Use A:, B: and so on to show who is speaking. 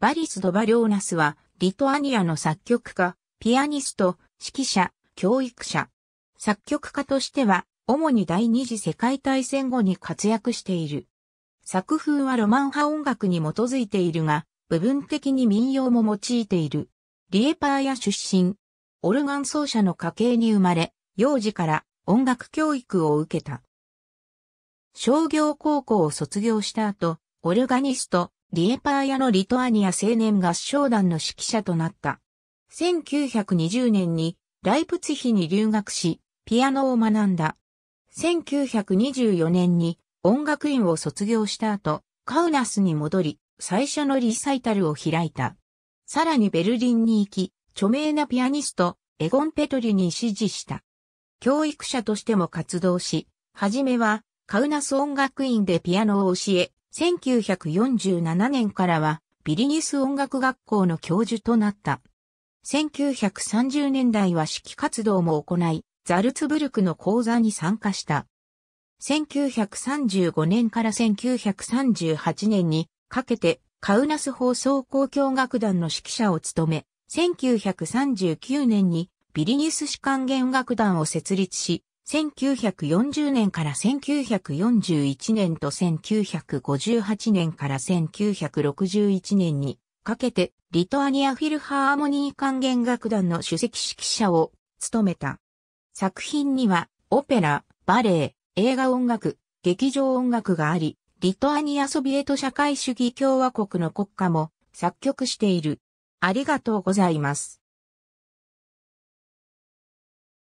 A: バリス・ドバリョーナスは、リトアニアの作曲家、ピアニスト、指揮者、教育者。作曲家としては、主に第二次世界大戦後に活躍している。作風はロマン派音楽に基づいているが、部分的に民謡も用いている。リエパーヤ出身。オルガン奏者の家系に生まれ、幼児から音楽教育を受けた。商業高校を卒業した後、オルガニスト、リエパーヤのリトアニア青年合唱団の指揮者となった。1920年にライプツヒに留学し、ピアノを学んだ。1924年に音楽院を卒業した後、カウナスに戻り、最初のリサイタルを開いた。さらにベルリンに行き、著名なピアニスト、エゴン・ペトリに指示した。教育者としても活動し、はじめは、カウナス音楽院でピアノを教え、1947年からはビリニス音楽学校の教授となった。1930年代は指揮活動も行い、ザルツブルクの講座に参加した。1935年から1938年にかけてカウナス放送交響楽団の指揮者を務め、1939年にビリニス士官弦楽団を設立し、1940年から1941年と1958年から1961年にかけてリトアニアフィルハーモニー管弦楽団の首席指揮者を務めた。作品にはオペラ、バレエ、映画音楽、劇場音楽があり、リトアニアソビエト社会主義共和国の国歌も作曲している。ありがとうございます。